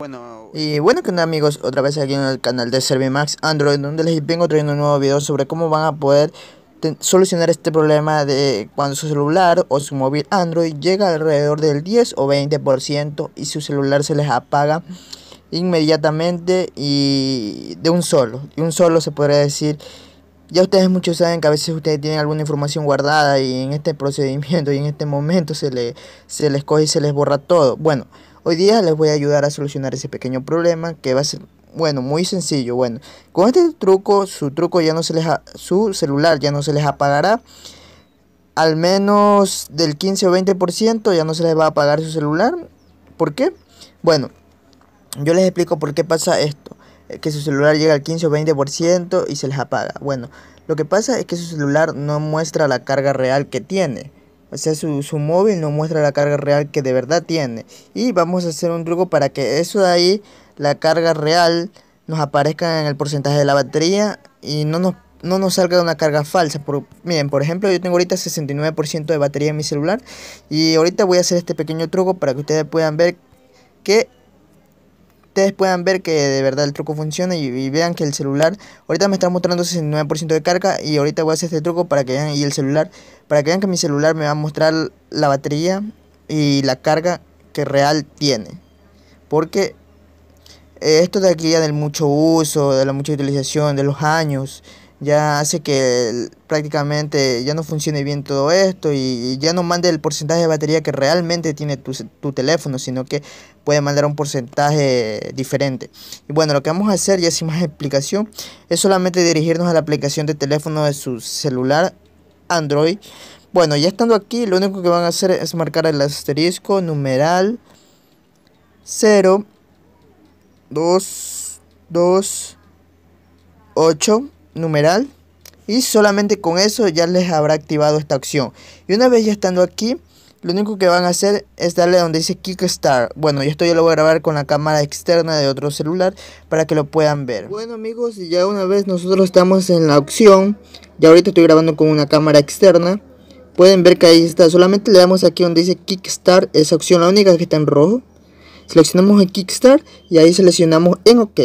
Bueno. Y bueno, que amigos, otra vez aquí en el canal de Servimax Android, donde les vengo trayendo un nuevo video sobre cómo van a poder solucionar este problema de cuando su celular o su móvil Android llega alrededor del 10 o 20% y su celular se les apaga inmediatamente y de un solo, de un solo se podría decir. Ya ustedes muchos saben que a veces ustedes tienen alguna información guardada y en este procedimiento y en este momento se, le, se les coge y se les borra todo. Bueno, Hoy día les voy a ayudar a solucionar ese pequeño problema que va a ser, bueno, muy sencillo. Bueno, con este truco, su truco ya no se les su celular ya no se les apagará. Al menos del 15 o 20% ya no se les va a apagar su celular. ¿Por qué? Bueno, yo les explico por qué pasa esto. Eh, que su celular llega al 15 o 20% y se les apaga. Bueno, lo que pasa es que su celular no muestra la carga real que tiene. O sea, su, su móvil no muestra la carga real que de verdad tiene. Y vamos a hacer un truco para que eso de ahí, la carga real, nos aparezca en el porcentaje de la batería y no nos no nos salga una carga falsa. Por, miren, por ejemplo, yo tengo ahorita 69% de batería en mi celular y ahorita voy a hacer este pequeño truco para que ustedes puedan ver que puedan ver que de verdad el truco funciona y, y vean que el celular, ahorita me está mostrando 69% de carga y ahorita voy a hacer este truco para que vean, y el celular, para que vean que mi celular me va a mostrar la batería y la carga que real tiene. Porque eh, esto de aquí ya del mucho uso, de la mucha utilización, de los años, ya hace que prácticamente ya no funcione bien todo esto y ya no mande el porcentaje de batería que realmente tiene tu, teléfono, sino que puede mandar un porcentaje diferente. Y bueno, lo que vamos a hacer, ya sin más explicación, es solamente dirigirnos a la aplicación de teléfono de su celular Android. Bueno, ya estando aquí, lo único que van a hacer es marcar el asterisco numeral 0 2 2 8 numeral y solamente con eso ya les habrá activado esta opción. Y una vez ya estando aquí, lo único que van a hacer es darle donde dice Kickstart. Bueno, y esto ya lo voy a grabar con la cámara externa de otro celular para que lo puedan ver. Bueno amigos, ya una vez nosotros estamos en la opción, ya ahorita estoy grabando con una cámara externa. Pueden ver que ahí está, solamente le damos aquí donde dice Kickstart, esa opción la única que está en rojo. Seleccionamos el Kickstart y ahí seleccionamos en OK.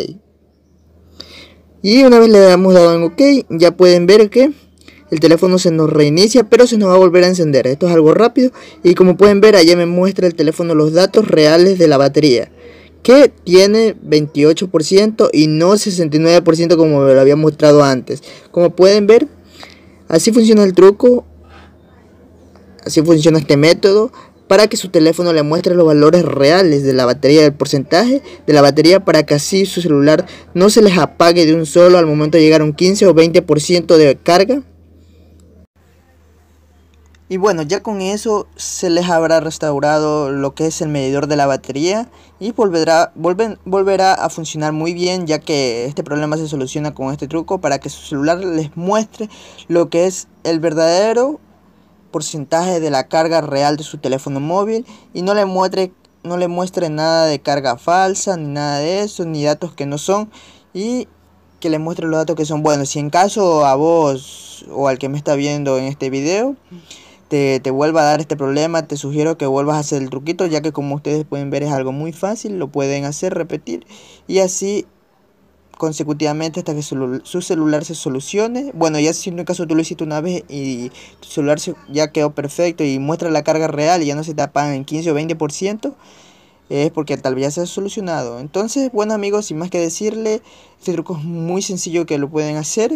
Y una vez le damos dado en OK, ya pueden ver que el teléfono se nos reinicia, pero se nos va a volver a encender. Esto es algo rápido y como pueden ver, allá me muestra el teléfono los datos reales de la batería, que tiene 28% y no 69% como lo había mostrado antes. Como pueden ver, así funciona el truco, así funciona este método para que su teléfono le muestre los valores reales de la batería, el porcentaje de la batería para que así su celular no se les apague de un solo al momento de llegar a un 15 o 20% de carga. Y bueno, ya con eso se les habrá restaurado lo que es el medidor de la batería y volverá, volverá a funcionar muy bien ya que este problema se soluciona con este truco para que su celular les muestre lo que es el verdadero porcentaje de la carga real de su teléfono móvil y no le muestre, no le muestre nada de carga falsa, ni nada de eso, ni datos que no son y que le muestre los datos que son buenos. Si en caso a vos o al que me está viendo en este video te, te vuelva a dar este problema, te sugiero que vuelvas a hacer el truquito, ya que como ustedes pueden ver es algo muy fácil, lo pueden hacer, repetir y así consecutivamente hasta que su, celular se solucione. Bueno, ya si en un caso tú lo hiciste una vez y tu celular se, ya quedó perfecto y muestra la carga real y ya no se tapa en 15 o 20%, es porque tal vez ya se ha solucionado. Entonces, bueno amigos, sin más que decirle, este truco es muy sencillo que lo pueden hacer.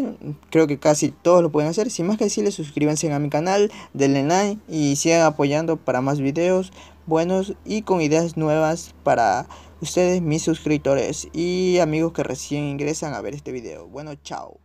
Creo que casi todos lo pueden hacer. Sin más que decirle, suscríbanse a mi canal, denle like y sigan apoyando para más videos buenos y con ideas nuevas para ustedes mis suscriptores y amigos que recién ingresan a ver este video. Bueno, chao.